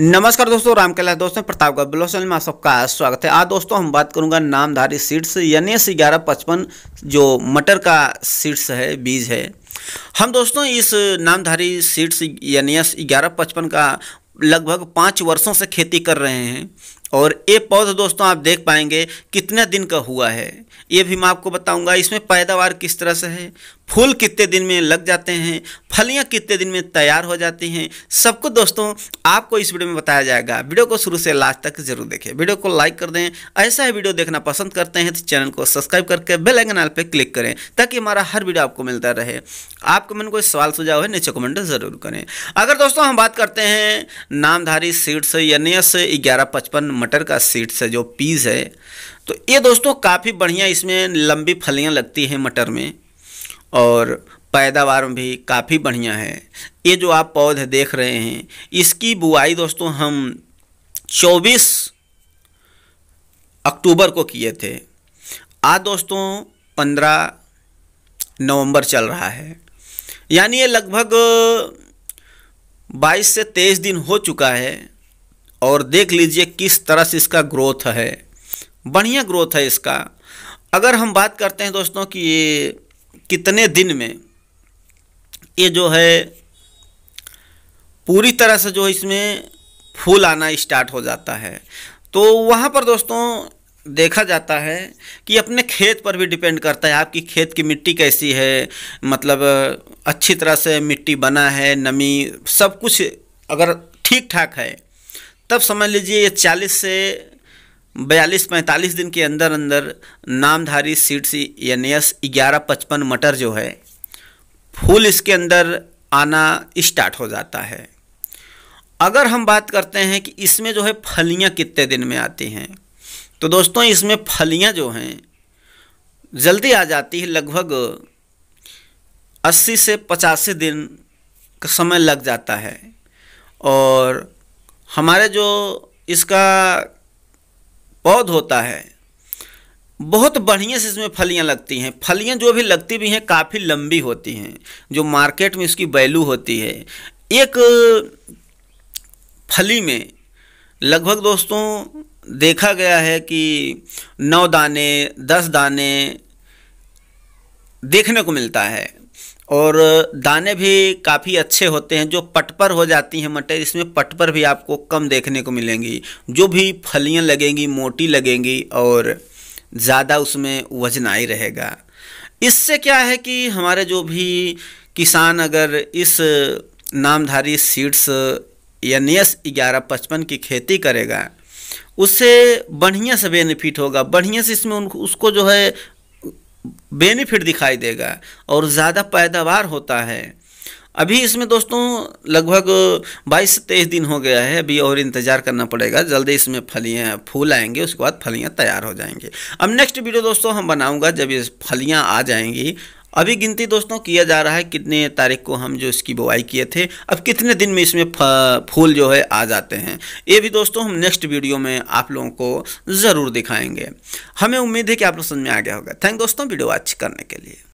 नमस्कार दोस्तों राम कैलाश दोस्तों प्रताप ब्लॉसल में आप सबका स्वागत है आज दोस्तों हम बात करूंगा नामधारी सीड्स यानी एस ग्यारह पचपन जो मटर का सीड्स है बीज है हम दोस्तों इस नामधारी सीड्स यानी एस ग्यारह पचपन का लगभग पाँच वर्षों से खेती कर रहे हैं और ये पौधा दोस्तों आप देख पाएंगे कितने दिन का हुआ है ये भी मैं आपको बताऊंगा इसमें पैदावार किस तरह से है फूल कितने दिन में लग जाते हैं फलियाँ कितने दिन में तैयार हो जाती हैं सब कुछ दोस्तों आपको इस वीडियो में बताया जाएगा वीडियो को शुरू से लास्ट तक जरूर देखें वीडियो को लाइक कर दें ऐसा ही वीडियो देखना पसंद करते हैं तो चैनल को सब्सक्राइब करके बेल आइकन पर क्लिक करें ताकि हमारा हर वीडियो आपको मिलता रहे आपको मैंने कोई सवाल सुझाव है नीचे कमेंट जरूर करें अगर दोस्तों हम बात करते हैं नामधारी सीड्स यानी ग्यारह पचपन मटर का सीड्स है जो पीज है तो ये दोस्तों काफ़ी बढ़िया इसमें लंबी फलियाँ लगती हैं मटर में और पैदावार में भी काफ़ी बढ़िया है ये जो आप पौधे देख रहे हैं इसकी बुआई दोस्तों हम 24 अक्टूबर को किए थे आज दोस्तों 15 नवंबर चल रहा है यानी ये लगभग 22 से 23 दिन हो चुका है और देख लीजिए किस तरह से इसका ग्रोथ है बढ़िया ग्रोथ है इसका अगर हम बात करते हैं दोस्तों कि ये कितने दिन में ये जो है पूरी तरह से जो इसमें फूल आना स्टार्ट हो जाता है तो वहाँ पर दोस्तों देखा जाता है कि अपने खेत पर भी डिपेंड करता है आपकी खेत की मिट्टी कैसी है मतलब अच्छी तरह से मिट्टी बना है नमी सब कुछ अगर ठीक ठाक है तब समझ लीजिए ये चालीस से बयालीस पैंतालीस दिन के अंदर अंदर नामधारी सीट्स यानी एस ग्यारह पचपन मटर जो है फूल इसके अंदर आना स्टार्ट हो जाता है अगर हम बात करते हैं कि इसमें जो है फलियाँ कितने दिन में आती हैं तो दोस्तों इसमें फलियाँ जो हैं जल्दी आ जाती है लगभग 80 से पचासी दिन का समय लग जाता है और हमारे जो इसका पौध होता है बहुत बढ़िया से इसमें फलियाँ लगती हैं फलियाँ जो भी लगती भी हैं काफ़ी लंबी होती हैं जो मार्केट में इसकी वैल्यू होती है एक फली में लगभग दोस्तों देखा गया है कि नौ दाने दस दाने देखने को मिलता है और दाने भी काफ़ी अच्छे होते हैं जो पटपर हो जाती हैं मटर इसमें पटपर भी आपको कम देखने को मिलेंगी जो भी फलियाँ लगेंगी मोटी लगेंगी और ज़्यादा उसमें वजन आई रहेगा इससे क्या है कि हमारे जो भी किसान अगर इस नामधारी सीड्स या नियस ग्यारह पचपन की खेती करेगा उससे बढ़िया से बेनिफिट होगा बढ़िया से इसमें उन उसको जो है बेनिफिट दिखाई देगा और ज़्यादा पैदावार होता है अभी इसमें दोस्तों लगभग 22 तेईस दिन हो गया है अभी और इंतज़ार करना पड़ेगा जल्दी इसमें फलियाँ फूल आएंगे उसके बाद फलियाँ तैयार हो जाएंगी अब नेक्स्ट वीडियो दोस्तों हम बनाऊंगा जब ये फलियाँ आ जाएंगी अभी गिनती दोस्तों किया जा रहा है कितने तारीख को हम जो इसकी बुआई किए थे अब कितने दिन में इसमें फूल जो है आ जाते हैं ये भी दोस्तों हम नेक्स्ट वीडियो में आप लोगों को ज़रूर दिखाएंगे हमें उम्मीद है कि आप लोग समझ में आ गया होगा थैंक दोस्तों वीडियो वॉच करने के लिए